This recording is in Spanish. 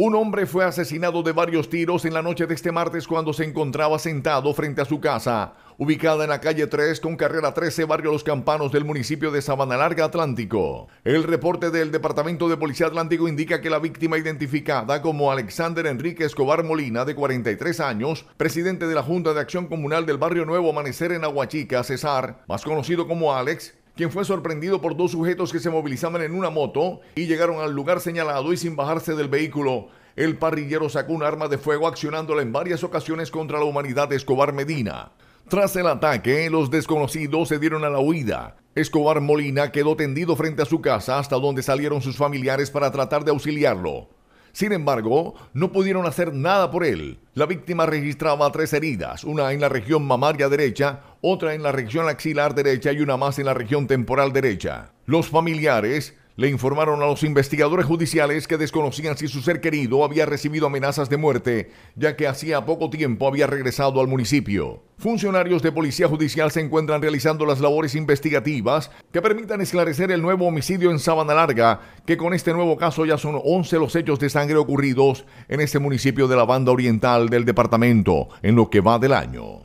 Un hombre fue asesinado de varios tiros en la noche de este martes cuando se encontraba sentado frente a su casa, ubicada en la calle 3 con carrera 13, barrio Los Campanos del municipio de Sabana Larga, Atlántico. El reporte del Departamento de Policía Atlántico indica que la víctima identificada como Alexander Enrique Escobar Molina, de 43 años, presidente de la Junta de Acción Comunal del Barrio Nuevo Amanecer en Aguachica, Cesar, más conocido como Alex, quien fue sorprendido por dos sujetos que se movilizaban en una moto y llegaron al lugar señalado y sin bajarse del vehículo. El parrillero sacó un arma de fuego accionándola en varias ocasiones contra la humanidad de Escobar Medina. Tras el ataque, los desconocidos se dieron a la huida. Escobar Molina quedó tendido frente a su casa hasta donde salieron sus familiares para tratar de auxiliarlo. Sin embargo, no pudieron hacer nada por él. La víctima registraba tres heridas, una en la región mamaria derecha, otra en la región axilar derecha y una más en la región temporal derecha. Los familiares le informaron a los investigadores judiciales que desconocían si su ser querido había recibido amenazas de muerte, ya que hacía poco tiempo había regresado al municipio. Funcionarios de Policía Judicial se encuentran realizando las labores investigativas que permitan esclarecer el nuevo homicidio en Sabana Larga, que con este nuevo caso ya son 11 los hechos de sangre ocurridos en este municipio de la banda oriental del departamento en lo que va del año.